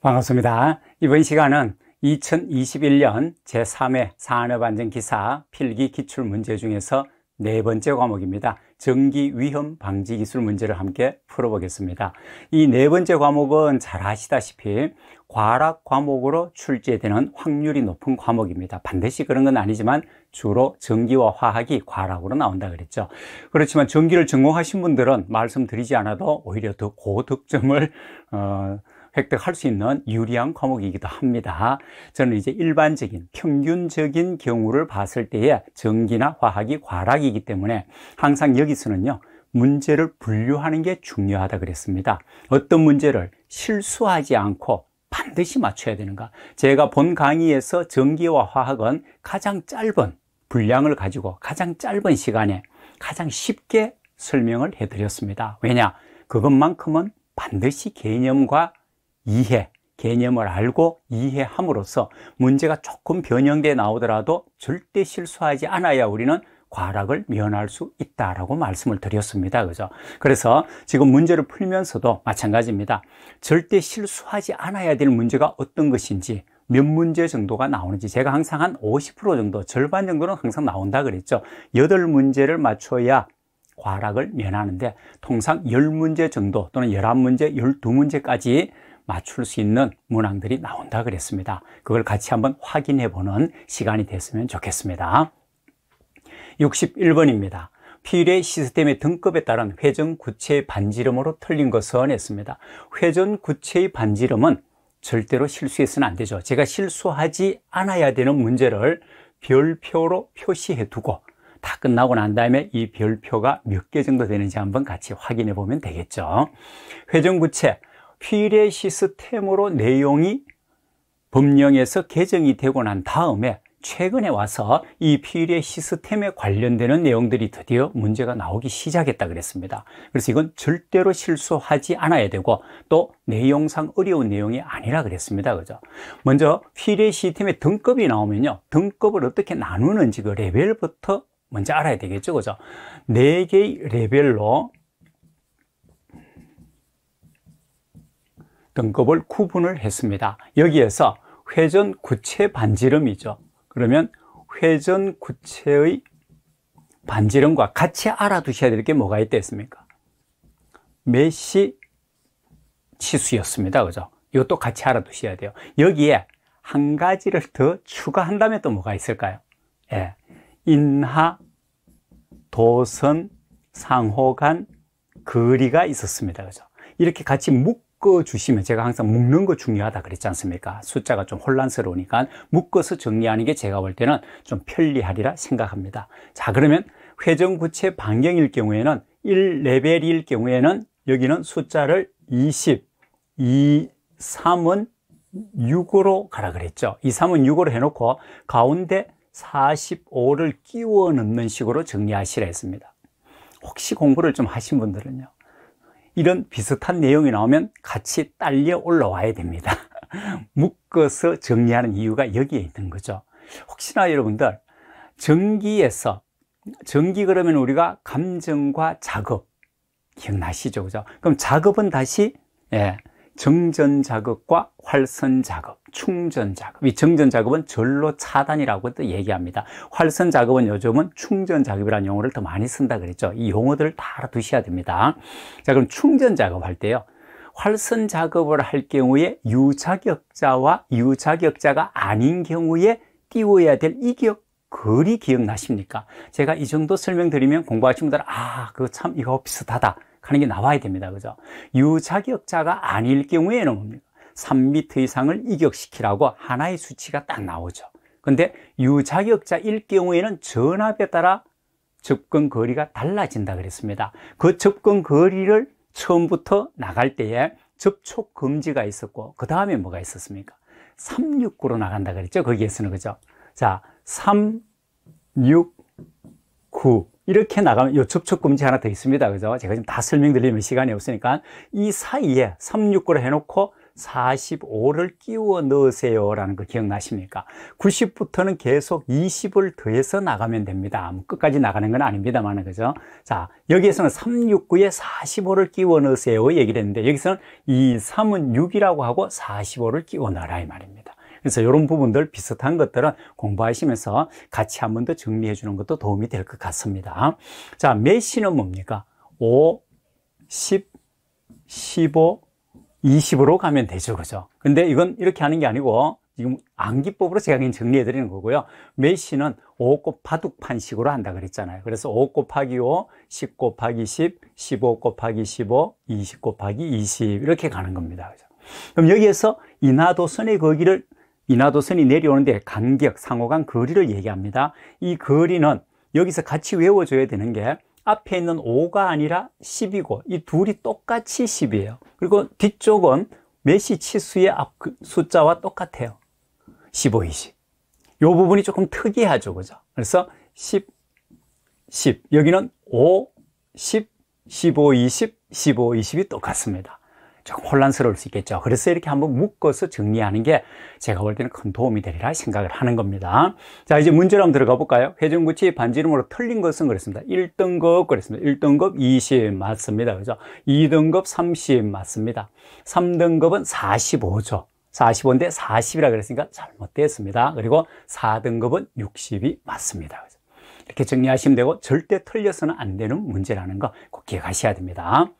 반갑습니다. 이번 시간은 2021년 제3회 산업안전기사 필기 기출 문제 중에서 네 번째 과목입니다. 전기 위험 방지 기술 문제를 함께 풀어보겠습니다. 이 네 번째 과목은 잘 아시다시피 과락 과목으로 출제되는 확률이 높은 과목입니다. 반드시 그런 건 아니지만 주로 전기와 화학이 과락으로 나온다 그랬죠. 그렇지만 전기를 전공하신 분들은 말씀드리지 않아도 오히려 더 고득점을 어, 획득할 수 있는 유리한 과목이기도 합니다. 저는 이제 일반적인 평균적인 경우를 봤을 때에 전기나 화학이 과락이기 때문에 항상 여기서는요. 문제를 분류하는 게 중요하다 그랬습니다. 어떤 문제를 실수하지 않고 반드시 맞춰야 되는가. 제가 본 강의에서 전기와 화학은 가장 짧은 분량을 가지고 가장 짧은 시간에 가장 쉽게 설명을 해드렸습니다. 왜냐? 그것만큼은 반드시 개념과 이해, 개념을 알고 이해함으로써 문제가 조금 변형돼 나오더라도 절대 실수하지 않아야 우리는 과락을 면할 수 있다라고 말씀을 드렸습니다. 그죠? 그래서 지금 문제를 풀면서도 마찬가지입니다. 절대 실수하지 않아야 될 문제가 어떤 것인지 몇 문제 정도가 나오는지 제가 항상 한 50% 정도, 절반 정도는 항상 나온다 그랬죠. 8문제를 맞춰야 과락을 면하는데 통상 10문제 정도 또는 11문제, 12문제까지 맞출 수 있는 문항들이 나온다 그랬습니다. 그걸 같이 한번 확인해 보는 시간이 됐으면 좋겠습니다. 61번입니다. 필의 시스템의 등급에 따른 회전 구체의 반지름으로 틀린 것은 했습니다. 회전 구체의 반지름은 절대로 실수해서는 안 되죠. 제가 실수하지 않아야 되는 문제를 별표로 표시해 두고 다 끝나고 난 다음에 이 별표가 몇 개 정도 되는지 한번 같이 확인해 보면 되겠죠. 회전구체, 필의 시스템으로 내용이 법령에서 개정이 되고 난 다음에 최근에 와서 이 비례 시스템에 관련되는 내용들이 드디어 문제가 나오기 시작했다 그랬습니다. 그래서 이건 절대로 실수하지 않아야 되고 또 내용상 어려운 내용이 아니라 그랬습니다. 그죠? 먼저 비례 시스템의 등급이 나오면요. 등급을 어떻게 나누는지 그 레벨부터 먼저 알아야 되겠죠. 그죠? 4개의 레벨로 등급을 구분을 했습니다. 여기에서 회전 구체 반지름이죠. 그러면 회전 구체의 반지름과 같이 알아두셔야 될 게 뭐가 있겠습니까? 메시 치수였습니다. 그죠? 이것도 같이 알아두셔야 돼요. 여기에 한 가지를 더 추가한다면 또 뭐가 있을까요? 예. 인하, 도선, 상호 간 거리가 있었습니다. 그죠? 이렇게 같이 묶어 주시면 제가 항상 묶는 거 중요하다 그랬지 않습니까? 숫자가 좀 혼란스러우니까 묶어서 정리하는 게 제가 볼 때는 좀 편리하리라 생각합니다. 자, 그러면 회전구체 반경일 경우에는 1레벨일 경우에는 여기는 숫자를 20, 2, 3은 6으로 가라 그랬죠. 2, 3은 6으로 해놓고 가운데 45를 끼워 넣는 식으로 정리하시라 했습니다. 혹시 공부를 좀 하신 분들은요. 이런 비슷한 내용이 나오면 같이 딸려 올라와야 됩니다 묶어서 정리하는 이유가 여기에 있는 거죠 혹시나 여러분들 전기에서 전기 그러면 우리가 감정과 작업 기억나시죠 그죠 그럼 작업은 다시 예, 정전 작업과 활선 작업, 충전 작업. 이 정전 작업은 절로 차단이라고 또 얘기합니다. 활선 작업은 요즘은 충전 작업이라는 용어를 더 많이 쓴다 그랬죠. 이 용어들을 다 알아두셔야 됩니다. 자, 그럼 충전 작업할 때요. 활선 작업을 할 경우에 유자격자와 유자격자가 아닌 경우에 띄워야 될 이격 거리 기억나십니까? 제가 이 정도 설명드리면 공부하신 분들 아, 그거 참 이거 비슷하다. 하는 게 나와야 됩니다. 그죠? 유자격자가 아닐 경우에는 뭡니까? 3미터 이상을 이격시키라고 하나의 수치가 딱 나오죠. 근데 유자격자일 경우에는 전압에 따라 접근 거리가 달라진다 그랬습니다. 그 접근 거리를 처음부터 나갈 때에 접촉 금지가 있었고 그 다음에 뭐가 있었습니까? 369로 나간다 그랬죠. 거기에서는 그죠? 자, 369 이렇게 나가면 요 접촉 금지 하나 더 있습니다. 그죠? 제가 지금 다 설명드리면 시간이 없으니까 이 사이에 36구를 해놓고 45를 끼워 넣으세요라는 거 기억나십니까? 90부터는 계속 20을 더해서 나가면 됩니다. 끝까지 나가는 건 아닙니다만, 그죠? 자, 여기에서는 369에 45를 끼워 넣으세요 얘기를 했는데, 여기서는 이 3은 6이라고 하고 45를 끼워 넣어라 이 말입니다. 그래서 이런 부분들 비슷한 것들은 공부하시면서 같이 한번 더 정리해 주는 것도 도움이 될 것 같습니다. 자, 메시는 뭡니까? 5, 10, 15, 20으로 가면 되죠. 그죠? 근데 이건 이렇게 하는 게 아니고 지금 암기법으로 제가 그냥 정리해 드리는 거고요. 메시는 5 곱하둑판 식으로 한다 그랬잖아요. 그래서 5 곱하기 5, 10 곱하기 10, 15 곱하기 15, 20 곱하기 20 이렇게 가는 겁니다. 그죠? 그럼 여기에서 인하도선의 거기를 이나도선이 내려오는데 간격, 상호간 거리를 얘기합니다. 이 거리는 여기서 같이 외워줘야 되는 게 앞에 있는 5가 아니라 10이고 이 둘이 똑같이 10이에요. 그리고 뒤쪽은 메시 치수의 앞 그 숫자와 똑같아요. 15, 20. 요 부분이 조금 특이하죠. 그죠? 그래서 10, 10. 여기는 5, 10, 15, 20, 15, 20이 똑같습니다. 조금 혼란스러울 수 있겠죠. 그래서 이렇게 한번 묶어서 정리하는 게 제가 볼 때는 큰 도움이 되리라 생각을 하는 겁니다. 자, 이제 문제로 한번 들어가 볼까요? 회전구치 반지름으로 틀린 것은 그랬습니다. 1등급 그랬습니다. 1등급 20 맞습니다. 그죠? 2등급 30 맞습니다. 3등급은 45죠. 45인데 40이라 그랬으니까 잘못됐습니다. 그리고 4등급은 60이 맞습니다. 이렇게 정리하시면 되고 절대 틀려서는 안 되는 문제라는 거 꼭 기억하셔야 됩니다.